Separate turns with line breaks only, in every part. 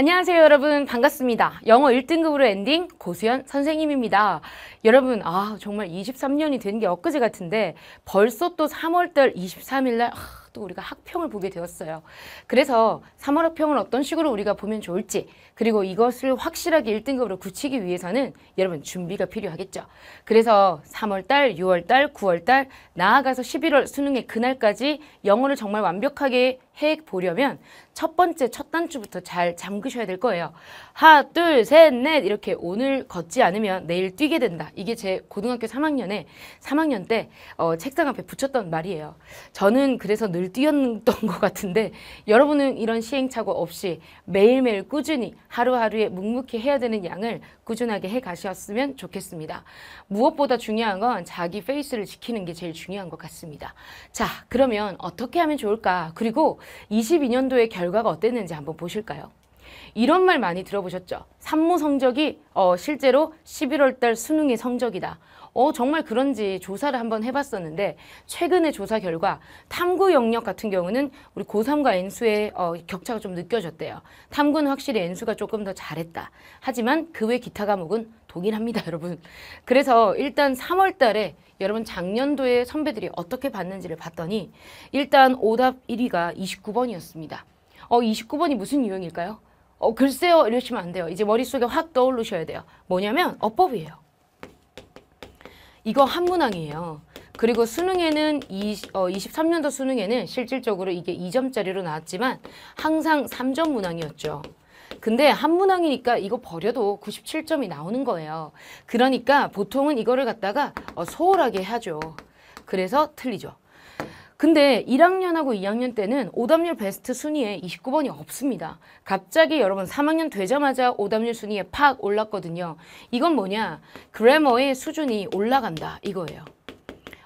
안녕하세요 여러분 반갑습니다. 영어 1등급으로 엔딩 고수연 선생님입니다. 여러분 아 정말 23년이 된 게 엊그제 같은데 벌써 또 3월달 23일날 또 우리가 학평을 보게 되었어요. 그래서 3월 학평을 어떤 식으로 우리가 보면 좋을지 그리고 이것을 확실하게 1등급으로 굳히기 위해서는 여러분 준비가 필요하겠죠. 그래서 3월달, 6월달, 9월달 나아가서 11월 수능의 그날까지 영어를 정말 완벽하게 해 보려면 첫 번째 첫 단추부터 잘 잠그셔야 될 거예요. 하나, 둘, 셋, 넷 이렇게 오늘 걷지 않으면 내일 뛰게 된다. 이게 제 고등학교 3학년에 3학년 때 어, 책상 앞에 붙였던 말이에요. 저는 그래서 늘늘 뛰었던 것 같은데 여러분은 이런 시행착오 없이 매일매일 꾸준히 하루하루에 묵묵히 해야 되는 양을 꾸준하게 해 가셨으면 좋겠습니다. 무엇보다 중요한 건 자기 페이스를 지키는 게 제일 중요한 것 같습니다. 자, 그러면 어떻게 하면 좋을까? 그리고 22년도의 결과가 어땠는지 한번 보실까요? 이런 말 많이 들어보셨죠? 산모 성적이 어, 실제로 11월 달 수능의 성적이다. 어, 정말 그런지 조사를 한번 해봤었는데 최근의 조사 결과 탐구 영역 같은 경우는 우리 고3과 N수의 어, 격차가 좀 느껴졌대요. 탐구는 확실히 N수가 조금 더 잘했다. 하지만 그 외 기타 과목은 동일합니다, 여러분. 그래서 일단 3월 달에 여러분 작년도에 선배들이 어떻게 봤는지를 봤더니 일단 오답 1위가 29번이었습니다. 어, 29번이 무슨 유형일까요? 어, 글쎄요 이러시면 안 돼요. 이제 머릿속에 확 떠오르셔야 돼요. 뭐냐면 어법이에요. 이거 한문항이에요. 그리고 수능에는 20, 어, 23년도 수능에는 실질적으로 이게 2점짜리로 나왔지만 항상 3점 문항이었죠. 근데 한문항이니까 이거 버려도 97점이 나오는 거예요. 그러니까 보통은 이거를 갖다가 어, 소홀하게 하죠. 그래서 틀리죠. 근데 1학년하고 2학년 때는 오답률 베스트 순위에 29번이 없습니다. 갑자기 여러분 3학년 되자마자 오답률 순위에 팍 올랐거든요. 이건 뭐냐? 그래머의 수준이 올라간다 이거예요.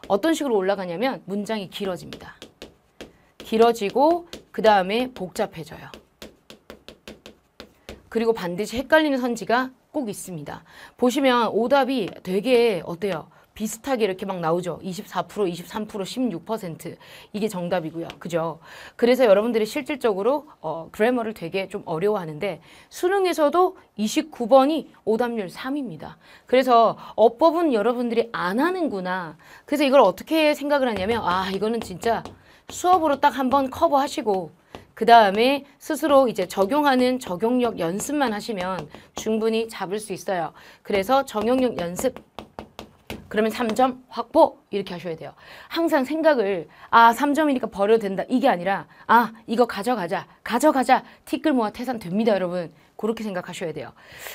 어떤 식으로 올라가냐면 문장이 길어집니다. 길어지고 그 다음에 복잡해져요. 그리고 반드시 헷갈리는 선지가 꼭 있습니다. 보시면 오답이 되게 어때요? 비슷하게 이렇게 막 나오죠. 24%, 23%, 16% 이게 정답이고요. 그죠? 그래서 여러분들이 실질적으로 어, 그래머를 되게 좀 어려워하는데 수능에서도 29번이 오답률 3입니다. 그래서 어법은 여러분들이 안 하는구나. 그래서 이걸 어떻게 생각을 하냐면 아 이거는 진짜 수업으로 딱 한 번 커버하시고 그 다음에 스스로 이제 적용하는 적용력 연습만 하시면 충분히 잡을 수 있어요. 그래서 적용력 연습 그러면 3점 확보 이렇게 하셔야 돼요. 항상 생각을 아 3점이니까 버려도 된다 이게 아니라 아 이거 가져가자 가져가자 티끌 모아 태산 됩니다 여러분 그렇게 생각하셔야 돼요.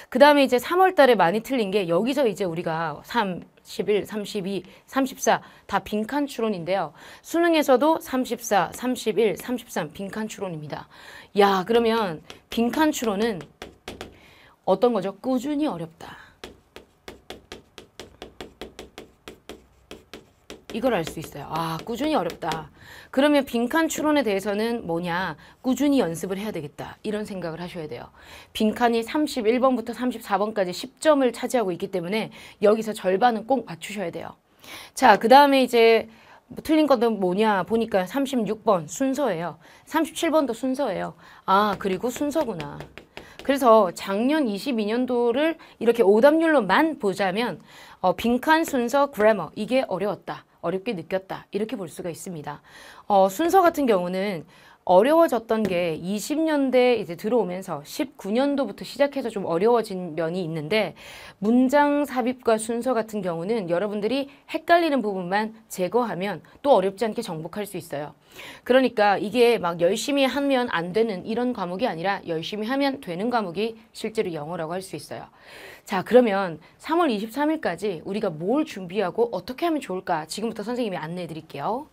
그 다음에 이제 3월 달에 많이 틀린 게 여기서 이제 우리가 3, 11, 32, 34 다 빈칸 추론인데요. 수능에서도 34, 31, 33 빈칸 추론입니다. 야 그러면 빈칸 추론은 어떤 거죠? 꾸준히 어렵다. 이걸 알 수 있어요. 아, 꾸준히 어렵다. 그러면 빈칸 추론에 대해서는 뭐냐? 꾸준히 연습을 해야 되겠다. 이런 생각을 하셔야 돼요. 빈칸이 31번부터 34번까지 10점을 차지하고 있기 때문에 여기서 절반은 꼭 맞추셔야 돼요. 자, 그 다음에 이제 뭐 틀린 것은 뭐냐 보니까 36번 순서예요. 37번도 순서예요. 아, 그리고 순서구나. 그래서 작년 22년도를 이렇게 오답률로만 보자면 어, 빈칸 순서 그래머 이게 어려웠다. 어렵게 느꼈다 이렇게 볼 수가 있습니다. 어, 순서 같은 경우는 어려워졌던 게 20년대 이제 들어오면서 19년도부터 시작해서 좀 어려워진 면이 있는데 문장 삽입과 순서 같은 경우는 여러분들이 헷갈리는 부분만 제거하면 또 어렵지 않게 정복할 수 있어요. 그러니까 이게 막 열심히 하면 안 되는 이런 과목이 아니라 열심히 하면 되는 과목이 실제로 영어라고 할 수 있어요. 자 그러면 3월 23일까지 우리가 뭘 준비하고 어떻게 하면 좋을까 지금부터 선생님이 안내해 드릴게요.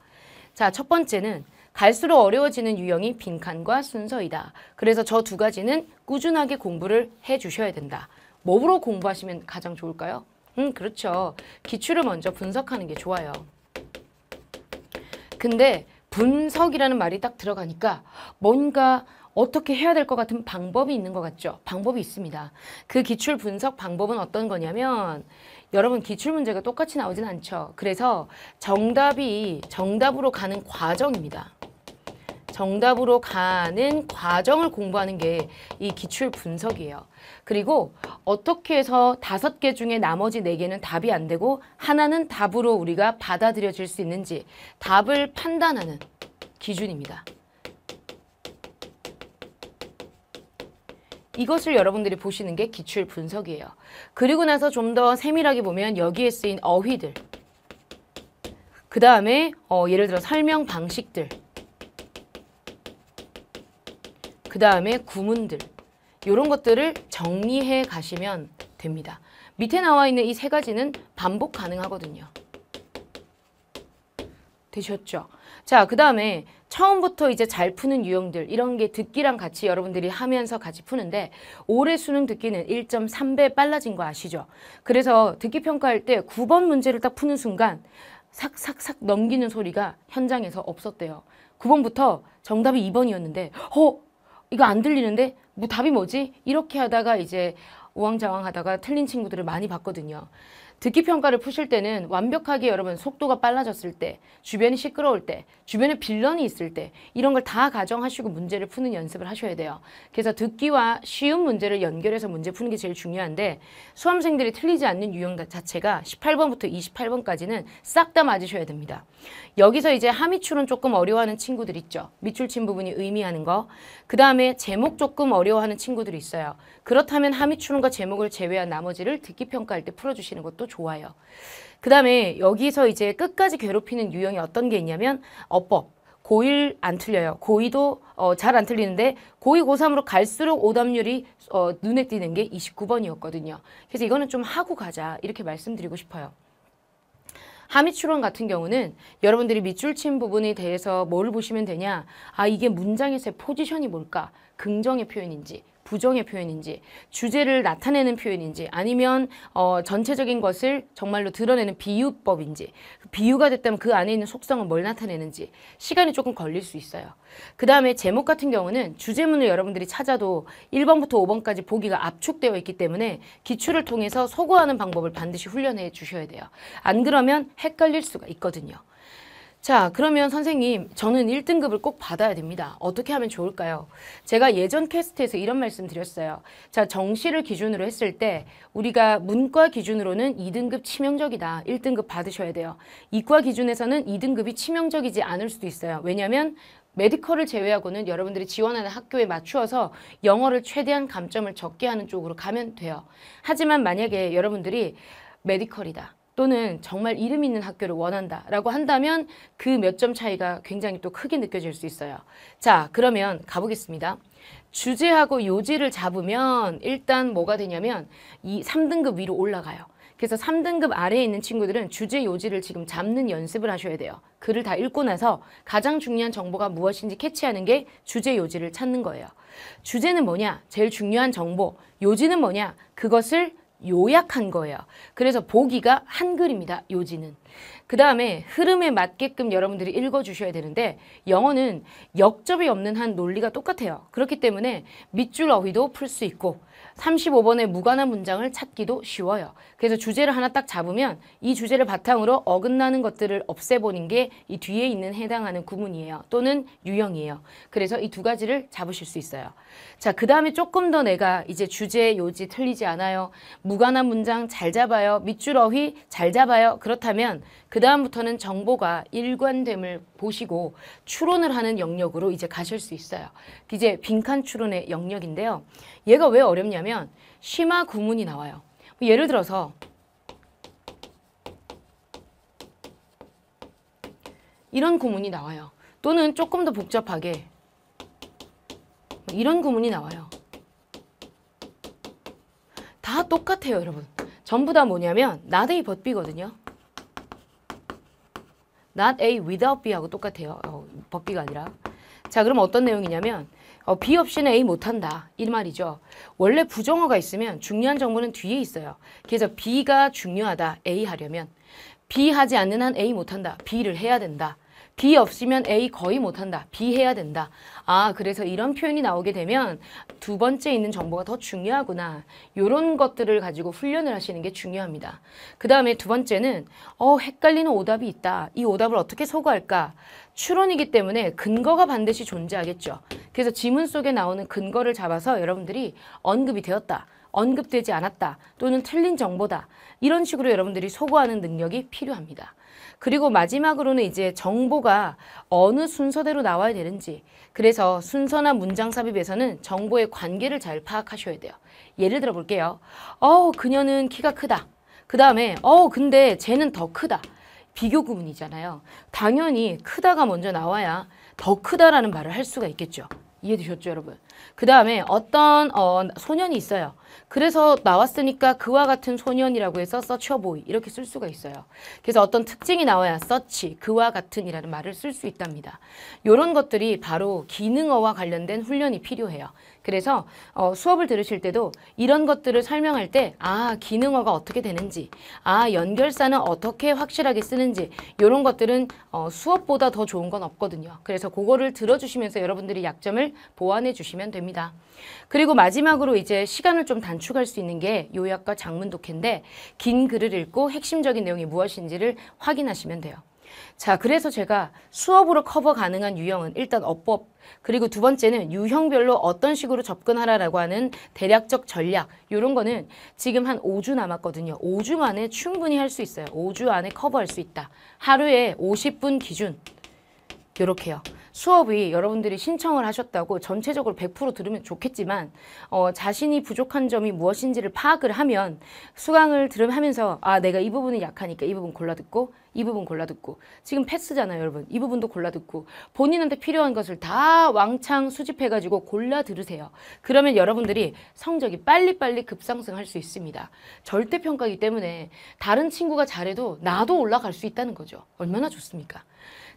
자, 첫 번째는 갈수록 어려워지는 유형이 빈칸과 순서이다. 그래서 저 두 가지는 꾸준하게 공부를 해주셔야 된다. 뭐로 공부하시면 가장 좋을까요? 음, 그렇죠. 기출을 먼저 분석하는 게 좋아요. 근데 분석이라는 말이 딱 들어가니까 뭔가 어떻게 해야 될 것 같은 방법이 있는 것 같죠? 방법이 있습니다. 그 기출 분석 방법은 어떤 거냐면 여러분 기출 문제가 똑같이 나오진 않죠. 그래서 정답이 정답으로 가는 과정입니다. 정답으로 가는 과정을 공부하는 게 이 기출 분석이에요. 그리고 어떻게 해서 다섯 개 중에 나머지 네 개는 답이 안 되고 하나는 답으로 우리가 받아들여질 수 있는지 답을 판단하는 기준입니다. 이것을 여러분들이 보시는 게 기출 분석이에요. 그리고 나서 좀 더 세밀하게 보면 여기에 쓰인 어휘들 그 다음에 어, 예를 들어 설명 방식들 그 다음에 구문들 이런 것들을 정리해 가시면 됩니다. 밑에 나와 있는 이 세 가지는 반복 가능하거든요. 되셨죠? 자, 그 다음에 처음부터 이제 잘 푸는 유형들 이런 게 듣기랑 같이 여러분들이 하면서 같이 푸는데 올해 수능 듣기는 1.3배 빨라진 거 아시죠? 그래서 듣기 평가할 때 9번 문제를 딱 푸는 순간 삭삭삭 넘기는 소리가 현장에서 없었대요. 9번부터 정답이 2번이었는데 어? 이거 안 들리는데 뭐 답이 뭐지? 이렇게 하다가 이제 우왕좌왕 하다가 틀린 친구들을 많이 봤거든요. 듣기 평가를 푸실 때는 완벽하게 여러분 속도가 빨라졌을 때, 주변이 시끄러울 때, 주변에 빌런이 있을 때 이런 걸 다 가정하시고 문제를 푸는 연습을 하셔야 돼요. 그래서 듣기와 쉬운 문제를 연결해서 문제 푸는 게 제일 중요한데 수험생들이 틀리지 않는 유형 자체가 18번부터 28번까지는 싹 다 맞으셔야 됩니다. 여기서 이제 하미출은 조금 어려워하는 친구들 있죠. 미출 친 부분이 의미하는 거. 그 다음에 제목 조금 어려워하는 친구들이 있어요. 그렇다면 하미출음과 제목을 제외한 나머지를 듣기 평가할 때 풀어주시는 것도 것도 좋아요. 그 다음에 여기서 이제 끝까지 괴롭히는 유형이 어떤 게 있냐면 어법. 고1 안 틀려요. 고2도 어, 잘안 틀리는데 고2, 고3으로 갈수록 오답률이 어, 눈에 띄는 게 29번이었거든요. 그래서 이거는 좀 하고 가자 이렇게 말씀드리고 싶어요. 하미추론 같은 경우는 여러분들이 밑줄 친 부분에 대해서 뭘 보시면 되냐 아 이게 문장에서의 포지션이 뭘까 긍정의 표현인지 부정의 표현인지 주제를 나타내는 표현인지 아니면 어, 전체적인 것을 정말로 드러내는 비유법인지 그 비유가 됐다면 그 안에 있는 속성은 뭘 나타내는지 시간이 조금 걸릴 수 있어요. 그 다음에 제목 같은 경우는 주제문을 여러분들이 찾아도 1번부터 5번까지 보기가 압축되어 있기 때문에 기출을 통해서 소거하는 방법을 반드시 훈련해 주셔야 돼요. 안 그러면 헷갈릴 수가 있거든요. 자 그러면 선생님 저는 1등급을 꼭 받아야 됩니다. 어떻게 하면 좋을까요? 제가 예전 캐스트에서 이런 말씀 드렸어요. 자 정시를 기준으로 했을 때 우리가 문과 기준으로는 2등급 치명적이다. 1등급 받으셔야 돼요. 이과 기준에서는 2등급이 치명적이지 않을 수도 있어요. 왜냐하면 메디컬을 제외하고는 여러분들이 지원하는 학교에 맞추어서 영어를 최대한 감점을 적게 하는 쪽으로 가면 돼요. 하지만 만약에 여러분들이 메디컬이다. 또는 정말 이름 있는 학교를 원한다 라고 한다면 그 몇 점 차이가 굉장히 또 크게 느껴질 수 있어요. 자 그러면 가보겠습니다. 주제하고 요지를 잡으면 일단 뭐가 되냐면 이 3등급 위로 올라가요. 그래서 3등급 아래에 있는 친구들은 주제 요지를 지금 잡는 연습을 하셔야 돼요. 글을 다 읽고 나서 가장 중요한 정보가 무엇인지 캐치하는 게 주제 요지를 찾는 거예요. 주제는 뭐냐? 제일 중요한 정보. 요지는 뭐냐? 그것을 요약한 거예요. 그래서 보기가 한글입니다. 요지는. 그 다음에 흐름에 맞게끔 여러분들이 읽어주셔야 되는데 영어는 역접이 없는 한 논리가 똑같아요. 그렇기 때문에 밑줄 어휘도 풀 수 있고 35번의 무관한 문장을 찾기도 쉬워요. 그래서 주제를 하나 딱 잡으면 이 주제를 바탕으로 어긋나는 것들을 없애보는 게 이 뒤에 있는 해당하는 구문이에요. 또는 유형이에요. 그래서 이 두 가지를 잡으실 수 있어요. 자, 그 다음에 조금 더 내가 이제 주제, 요지 틀리지 않아요. 무관한 문장 잘 잡아요. 밑줄 어휘 잘 잡아요. 그렇다면 그 다음부터는 정보가 일관됨을 보시고 추론을 하는 영역으로 이제 가실 수 있어요. 이제 빈칸 추론의 영역인데요. 얘가 왜 어렵냐면 뭐냐면 심화 구문이 나와요. 뭐 예를 들어서 이런 구문이 나와요. 또는 조금 더 복잡하게 뭐 이런 구문이 나와요. 다 똑같아요, 여러분. 전부 다 뭐냐면 not a but b거든요. not a without b하고 똑같아요. 어, b u 가 아니라. 자, 그럼 어떤 내용이냐면 어, 비 없이는 A 못한다. 이 말이죠. 원래 부정어가 있으면 중요한 정보는 뒤에 있어요. 그래서 B가 중요하다. A 하려면 B 하지 않는 한 A 못한다. B를 해야 된다. B 없으면 A 거의 못한다. B 해야 된다. 아 그래서 이런 표현이 나오게 되면 두 번째 있는 정보가 더 중요하구나. 이런 것들을 가지고 훈련을 하시는 게 중요합니다. 그 다음에 두 번째는 어 헷갈리는 오답이 있다. 이 오답을 어떻게 소거할까? 추론이기 때문에 근거가 반드시 존재하겠죠. 그래서 지문 속에 나오는 근거를 잡아서 여러분들이 언급이 되었다. 언급되지 않았다 또는 틀린 정보다 이런 식으로 여러분들이 소거하는 능력이 필요합니다. 그리고 마지막으로는 이제 정보가 어느 순서대로 나와야 되는지 그래서 순서나 문장 삽입에서는 정보의 관계를 잘 파악하셔야 돼요. 예를 들어 볼게요. 어 그녀는 키가 크다. 그 다음에 어 근데 쟤는 더 크다. 비교 구분이잖아요 당연히 크다가 먼저 나와야 더 크다라는 말을 할 수가 있겠죠. 이해되셨죠 여러분? 그 다음에 어떤 어, 소년이 있어요. 그래서 나왔으니까 그와 같은 소년이라고 해서 서치어 보이 이렇게 쓸 수가 있어요. 그래서 어떤 특징이 나와야 서치, 그와 같은이라는 말을 쓸 수 있답니다. 이런 것들이 바로 기능어와 관련된 훈련이 필요해요. 그래서 어, 수업을 들으실 때도 이런 것들을 설명할 때 아, 기능어가 어떻게 되는지 아, 연결사는 어떻게 확실하게 쓰는지 이런 것들은 어, 수업보다 더 좋은 건 없거든요. 그래서 그거를 들어주시면서 여러분들이 약점을 보완해 주시면 됩니다. 그리고 마지막으로 이제 시간을 좀 단축할 수 있는 게 요약과 장문 독해인데 긴 글을 읽고 핵심적인 내용이 무엇인지를 확인하시면 돼요. 자, 그래서 제가 수업으로 커버 가능한 유형은 일단 어법, 그리고 두 번째는 유형별로 어떤 식으로 접근하라라고 하는 대략적 전략, 이런 거는 지금 한 5주 남았거든요. 5주 만에 충분히 할 수 있어요. 5주 안에 커버할 수 있다. 하루에 50분 기준, 요렇게요. 수업이 여러분들이 신청을 하셨다고 전체적으로 100% 들으면 좋겠지만 어, 자신이 부족한 점이 무엇인지를 파악을 하면 수강을 들으면서 아 내가 이부분이 약하니까 이 부분 골라 듣고 이 부분 골라 듣고 지금 패스잖아요 여러분 이 부분도 골라 듣고 본인한테 필요한 것을 다 왕창 수집해 가지고 골라 들으세요 그러면 여러분들이 성적이 빨리빨리 급상승할 수 있습니다 절대평가이기 때문에 다른 친구가 잘해도 나도 올라갈 수 있다는 거죠 얼마나 좋습니까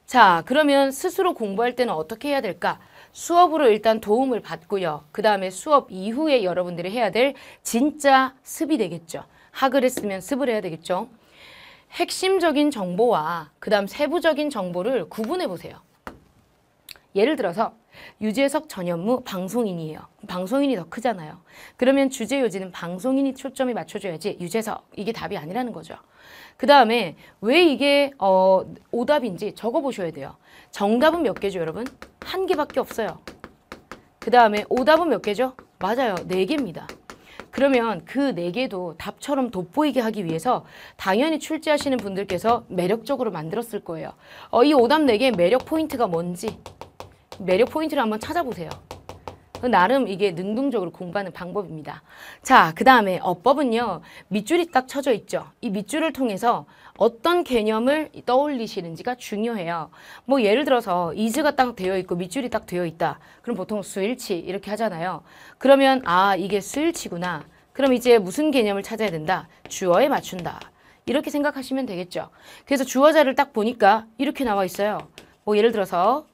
자 그러면 스스로 공부할 때는 어떻게 해야 될까? 수업으로 일단 도움을 받고요. 그 다음에 수업 이후에 여러분들이 해야 될 진짜 습이 되겠죠. 학을 했으면 습을 해야 되겠죠. 핵심적인 정보와 그 다음 세부적인 정보를 구분해 보세요. 예를 들어서 유재석 전현무 방송인이에요. 방송인이 더 크잖아요. 그러면 주제 요지는 방송인이 초점이 맞춰줘야지 유재석 이게 답이 아니라는 거죠. 그 다음에 왜 이게 어, 오답인지 적어보셔야 돼요. 정답은 몇 개죠, 여러분? 한 개밖에 없어요. 그 다음에 오답은 몇 개죠? 맞아요. 네 개입니다. 그러면 그 네 개도 답처럼 돋보이게 하기 위해서 당연히 출제하시는 분들께서 매력적으로 만들었을 거예요. 어, 이 오답 네 개의 매력 포인트가 뭔지 매력 포인트를 한번 찾아보세요. 나름 이게 능동적으로 공부하는 방법입니다. 자, 그 다음에 어법은요. 밑줄이 딱 쳐져 있죠. 이 밑줄을 통해서 어떤 개념을 떠올리시는지가 중요해요. 뭐 예를 들어서 이즈가 딱 되어 있고 밑줄이 딱 되어 있다. 그럼 보통 수일치 이렇게 하잖아요. 그러면 아 이게 수일치구나. 그럼 이제 무슨 개념을 찾아야 된다? 주어에 맞춘다. 이렇게 생각하시면 되겠죠. 그래서 주어자를 딱 보니까 이렇게 나와 있어요. 뭐 예를 들어서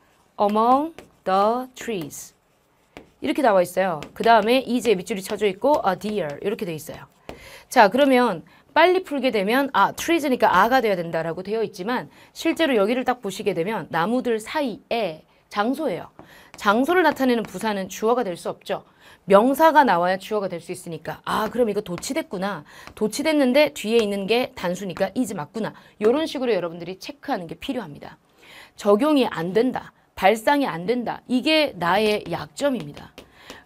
among the trees 이렇게 나와 있어요. 그 다음에 이제 밑줄이 쳐져 있고 a 아, deer 이렇게 돼 있어요. 자 그러면 빨리 풀게 되면 아 trees니까 아가 돼야 된다라고 되어 있지만 실제로 여기를 딱 보시게 되면 나무들 사이에 장소예요. 장소를 나타내는 부사는 주어가 될 수 없죠. 명사가 나와야 주어가 될 수 있으니까 아 그럼 이거 도치됐구나. 도치됐는데 뒤에 있는 게 단수니까 이제 맞구나. 이런 식으로 여러분들이 체크하는 게 필요합니다. 적용이 안 된다. 발상이 안 된다. 이게 나의 약점입니다.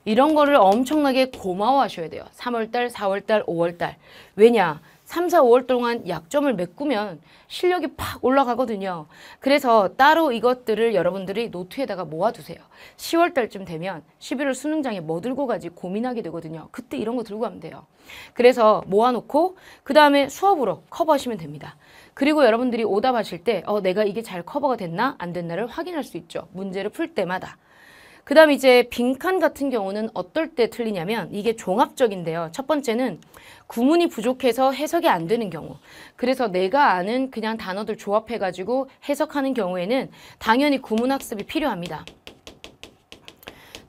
이런 거를 엄청나게 고마워하셔야 돼요. 3월달, 4월달, 5월달. 왜냐? 3, 4, 5월 동안 약점을 메꾸면 실력이 팍 올라가거든요. 그래서 따로 이것들을 여러분들이 노트에다가 모아두세요. 10월 달쯤 되면 11월 수능장에 뭐 들고 가지 고민하게 되거든요. 그때 이런 거 들고 가면 돼요. 그래서 모아놓고 그 다음에 수업으로 커버하시면 됩니다. 그리고 여러분들이 오답하실 때 어, 내가 이게 잘 커버가 됐나 안 됐나를 확인할 수 있죠. 문제를 풀 때마다. 그 다음 이제 빈칸 같은 경우는 어떨 때 틀리냐면 이게 종합적인데요. 첫 번째는 구문이 부족해서 해석이 안 되는 경우 그래서 내가 아는 그냥 단어들 조합해가지고 해석하는 경우에는 당연히 구문 학습이 필요합니다.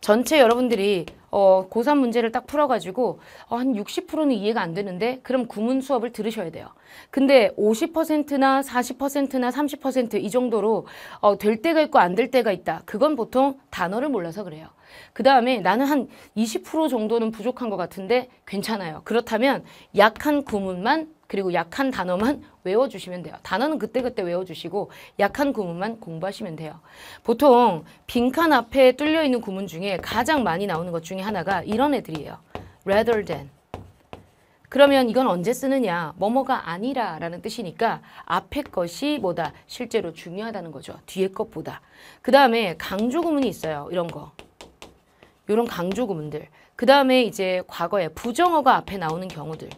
전체 여러분들이 어, 고3 문제를 딱 풀어가지고 어, 한 60%는 이해가 안 되는데 그럼 구문 수업을 들으셔야 돼요. 근데 50%나 40%나 30%이 정도로 어, 될 때가 있고 안 될 때가 있다. 그건 보통 단어를 몰라서 그래요. 그 다음에 나는 한 20% 정도는 부족한 것 같은데 괜찮아요. 그렇다면 약한 구문만 그리고 약한 단어만 외워주시면 돼요. 단어는 그때그때 외워주시고 약한 구문만 공부하시면 돼요. 보통 빈칸 앞에 뚫려있는 구문 중에 가장 많이 나오는 것 중에 하나가 이런 애들이에요. rather than. 그러면 이건 언제 쓰느냐? 뭐뭐가 아니라 라는 뜻이니까 앞에 것이 뭐다? 실제로 중요하다는 거죠. 뒤에 것보다. 그 다음에 강조 구문이 있어요. 이런 거. 이런 강조 구문들. 그 다음에 이제 과거에 부정어가 앞에 나오는 경우들.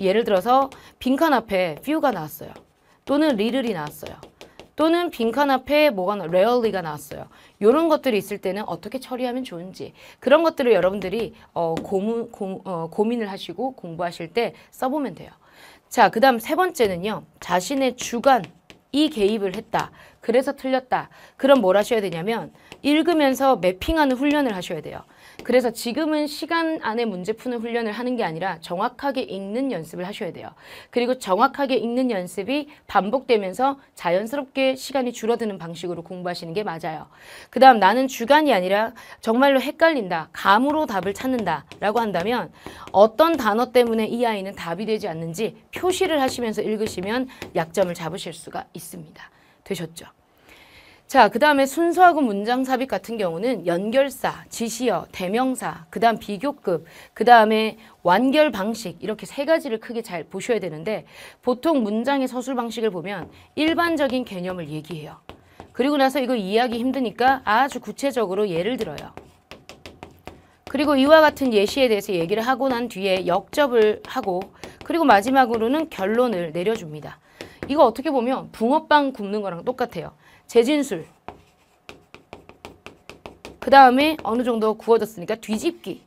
예를 들어서 빈칸 앞에 e w 가 나왔어요. 또는 l 리를이 나왔어요. 또는 빈칸 앞에 뭐가 나, 레얼리가 나왔어요. 이런 것들이 있을 때는 어떻게 처리하면 좋은지 그런 것들을 여러분들이 어, 고무, 고, 어, 고민을 하시고 공부하실 때 써보면 돼요. 자, 그 다음 세 번째는요. 자신의 주관, 이 개입을 했다. 그래서 틀렸다. 그럼 뭘 하셔야 되냐면 읽으면서 매핑하는 훈련을 하셔야 돼요. 그래서 지금은 시간 안에 문제 푸는 훈련을 하는 게 아니라 정확하게 읽는 연습을 하셔야 돼요. 그리고 정확하게 읽는 연습이 반복되면서 자연스럽게 시간이 줄어드는 방식으로 공부하시는 게 맞아요. 그 다음 나는 주관이 아니라 정말로 헷갈린다. 감으로 답을 찾는다. 라고 한다면 어떤 단어 때문에 이 아이는 답이 되지 않는지 표시를 하시면서 읽으시면 약점을 잡으실 수가 있습니다. 되셨죠? 자, 그 다음에 순수하고 문장 삽입 같은 경우는 연결사, 지시어, 대명사, 그 다음 비교급, 그 다음에 완결 방식 이렇게 세 가지를 크게 잘 보셔야 되는데 보통 문장의 서술 방식을 보면 일반적인 개념을 얘기해요. 그리고 나서 이거 이해하기 힘드니까 아주 구체적으로 예를 들어요. 그리고 이와 같은 예시에 대해서 얘기를 하고 난 뒤에 역접을 하고 그리고 마지막으로는 결론을 내려줍니다. 이거 어떻게 보면 붕어빵 굽는 거랑 똑같아요. 재진술 그 다음에 어느 정도 구워졌으니까 뒤집기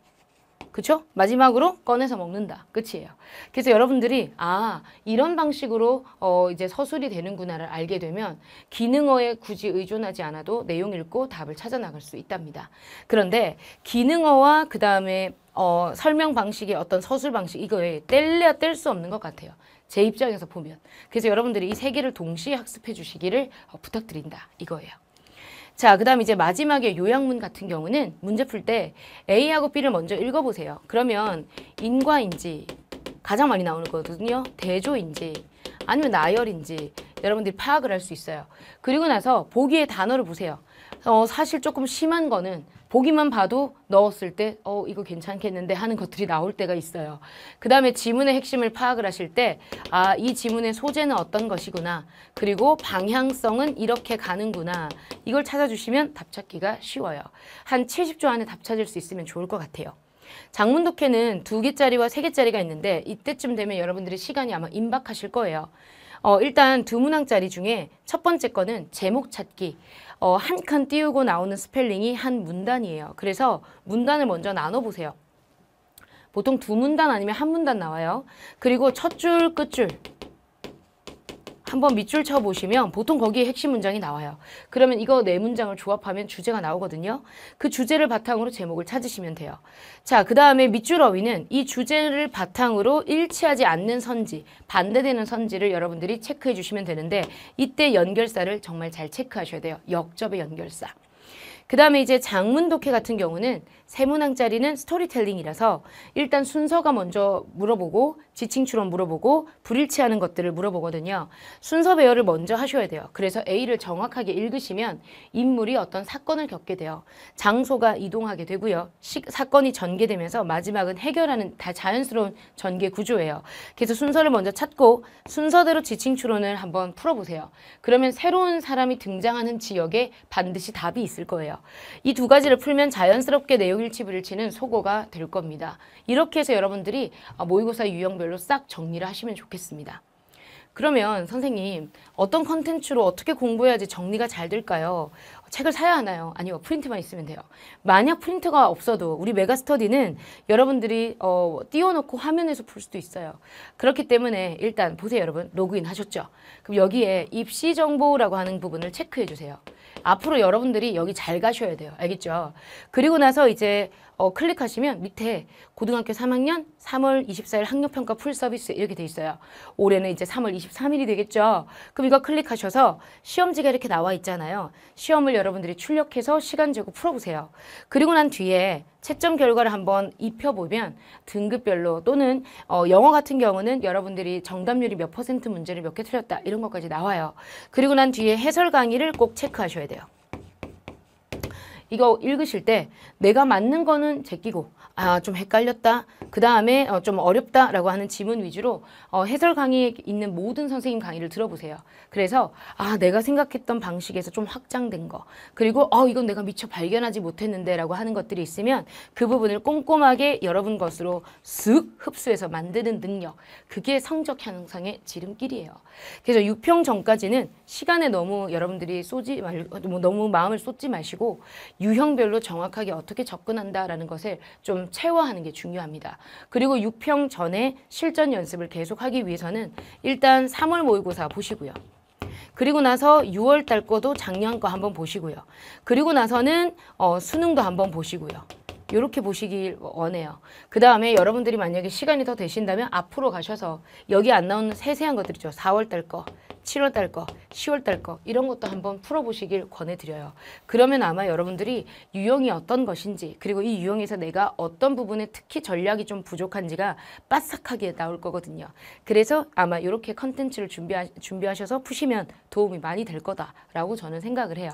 그쵸? 마지막으로 꺼내서 먹는다. 끝이에요. 그래서 여러분들이 아 이런 방식으로 어, 이제 서술이 되는구나를 알게 되면 기능어에 굳이 의존하지 않아도 내용 읽고 답을 찾아나갈 수 있답니다. 그런데 기능어와 그 다음에 어, 설명 방식의 어떤 서술 방식 이거에 뗄래야 뗄 수 없는 것 같아요. 제 입장에서 보면. 그래서 여러분들이 이 세 개를 동시에 학습해 주시기를 어, 부탁드린다. 이거예요. 자, 그 다음 이제 마지막에 요약문 같은 경우는 문제 풀 때 A하고 B를 먼저 읽어보세요. 그러면 인과인지 가장 많이 나오는 거거든요. 대조인지 아니면 나열인지 여러분들이 파악을 할 수 있어요. 그리고 나서 보기의 단어를 보세요. 어, 사실 조금 심한 거는 보기만 봐도 넣었을 때 어, 이거 괜찮겠는데 하는 것들이 나올 때가 있어요. 그 다음에 지문의 핵심을 파악을 하실 때 아, 이 지문의 소재는 어떤 것이구나. 그리고 방향성은 이렇게 가는구나. 이걸 찾아주시면 답 찾기가 쉬워요. 한 70조 안에 답 찾을 수 있으면 좋을 것 같아요. 장문독해는 두개짜리와세개짜리가 있는데 이때쯤 되면 여러분들의 시간이 아마 임박하실 거예요. 어, 일단 두 문항짜리 중에 첫 번째 거는 제목 찾기. 어, 한 칸 띄우고 나오는 스펠링이 한 문단이에요. 그래서 문단을 먼저 나눠보세요. 보통 두 문단 아니면 한 문단 나와요. 그리고 첫 줄, 끝줄 한번 밑줄 쳐보시면 보통 거기에 핵심 문장이 나와요. 그러면 이거 네 문장을 조합하면 주제가 나오거든요. 그 주제를 바탕으로 제목을 찾으시면 돼요. 자, 그 다음에 밑줄 어휘는 이 주제를 바탕으로 일치하지 않는 선지, 반대되는 선지를 여러분들이 체크해 주시면 되는데 이때 연결사를 정말 잘 체크하셔야 돼요. 역접의 연결사. 그 다음에 이제 장문 독해 같은 경우는 세 문항짜리는 스토리텔링이라서 일단 순서가 먼저 물어보고 지칭 추론 물어보고 불일치하는 것들을 물어보거든요. 순서 배열을 먼저 하셔야 돼요. 그래서 A를 정확하게 읽으시면 인물이 어떤 사건을 겪게 돼요. 장소가 이동하게 되고요. 시, 사건이 전개되면서 마지막은 해결하는 다 자연스러운 전개 구조예요. 그래서 순서를 먼저 찾고 순서대로 지칭 추론을 한번 풀어보세요. 그러면 새로운 사람이 등장하는 지역에 반드시 답이 있을 거예요. 이 두 가지를 풀면 자연스럽게 내용이 오일치 부일치는 속어가 될 겁니다. 이렇게 해서 여러분들이 아, 모의고사 유형별로 싹 정리를 하시면 좋겠습니다. 그러면 선생님 어떤 컨텐츠로 어떻게 공부해야지 정리가 잘 될까요? 책을 사야 하나요? 아니요. 프린트만 있으면 돼요. 만약 프린트가 없어도 우리 메가스터디는 여러분들이 어, 띄워놓고 화면에서 볼 수도 있어요. 그렇기 때문에 일단 보세요 여러분. 로그인 하셨죠? 그럼 여기에 입시정보라고 하는 부분을 체크해 주세요. 앞으로 여러분들이 여기 잘 가셔야 돼요. 알겠죠? 그리고 나서 이제 어, 클릭하시면 밑에 고등학교 3학년 3월 24일 학력평가 풀서비스 이렇게 돼 있어요. 올해는 이제 3월 23일이 되겠죠. 그럼 이거 클릭하셔서 시험지가 이렇게 나와 있잖아요. 시험을 여러분들이 출력해서 시간 재고 풀어보세요. 그리고 난 뒤에 채점 결과를 한번 입혀보면 등급별로 또는 어, 영어 같은 경우는 여러분들이 정답률이 몇 퍼센트 문제를 몇 개 틀렸다 이런 것까지 나와요. 그리고 난 뒤에 해설 강의를 꼭 체크하셔야 돼요. 이거 읽으실 때 내가 맞는 거는 제끼고 아, 좀 헷갈렸다. 그 다음에 어, 좀 어렵다라고 하는 지문 위주로 어, 해설 강의에 있는 모든 선생님 강의를 들어보세요. 그래서 아, 내가 생각했던 방식에서 좀 확장된 거. 그리고 어, 이건 내가 미처 발견하지 못했는데라고 하는 것들이 있으면 그 부분을 꼼꼼하게 여러분 것으로 쓱 흡수해서 만드는 능력. 그게 성적 향상의 지름길이에요. 그래서 6평 전까지는 시간에 너무 여러분들이 쏘지 말, 뭐 너무 마음을 쏟지 마시고 유형별로 정확하게 어떻게 접근한다라는 것을 좀좀 체화하는 게 중요합니다. 그리고 6평 전에 실전 연습을 계속하기 위해서는 일단 3월 모의고사 보시고요. 그리고 나서 6월 달 거도 작년 거 한번 보시고요. 그리고 나서는 어, 수능도 한번 보시고요. 이렇게 보시길 원해요. 그 다음에 여러분들이 만약에 시간이 더 되신다면 앞으로 가셔서 여기 안 나오는 세세한 것들이죠. 4월달 거, 7월달 거, 10월달 거 이런 것도 한번 풀어보시길 권해드려요. 그러면 아마 여러분들이 유형이 어떤 것인지 그리고 이 유형에서 내가 어떤 부분에 특히 전략이 좀 부족한지가 빠삭하게 나올 거거든요. 그래서 아마 이렇게 컨텐츠를 준비하, 준비하셔서 푸시면 도움이 많이 될 거다라고 저는 생각을 해요.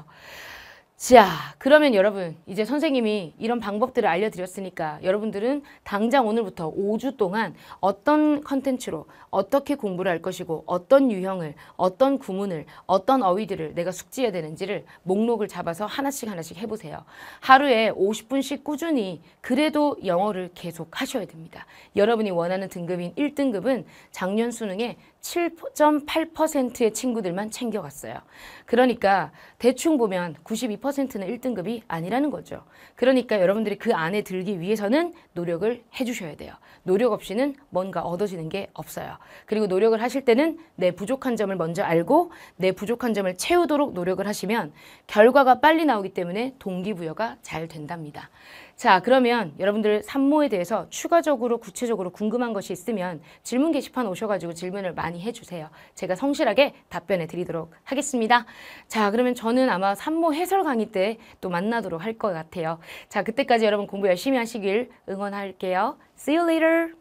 자 그러면 여러분 이제 선생님이 이런 방법들을 알려드렸으니까 여러분들은 당장 오늘부터 5주 동안 어떤 컨텐츠로 어떻게 공부를 할 것이고 어떤 유형을 어떤 구문을 어떤 어휘들을 내가 숙지해야 되는지를 목록을 잡아서 하나씩 하나씩 해보세요. 하루에 50분씩 꾸준히 그래도 영어를 계속 하셔야 됩니다. 여러분이 원하는 등급인 1등급은 작년 수능에 7.8%의 친구들만 챙겨갔어요. 그러니까 대충 보면 92%는 1등급이 아니라는 거죠. 그러니까 여러분들이 그 안에 들기 위해서는 노력을 해주셔야 돼요. 노력 없이는 뭔가 얻어지는 게 없어요. 그리고 노력을 하실 때는 내 부족한 점을 먼저 알고 내 부족한 점을 채우도록 노력을 하시면 결과가 빨리 나오기 때문에 동기부여가 잘 된답니다. 자 그러면 여러분들 산모에 대해서 추가적으로 구체적으로 궁금한 것이 있으면 질문 게시판 오셔가지고 질문을 많이 해주세요. 제가 성실하게 답변해 드리도록 하겠습니다. 자 그러면 저는 아마 산모 해설 강의 때 또 만나도록 할 것 같아요. 자 그때까지 여러분 공부 열심히 하시길 응원할게요. See you later!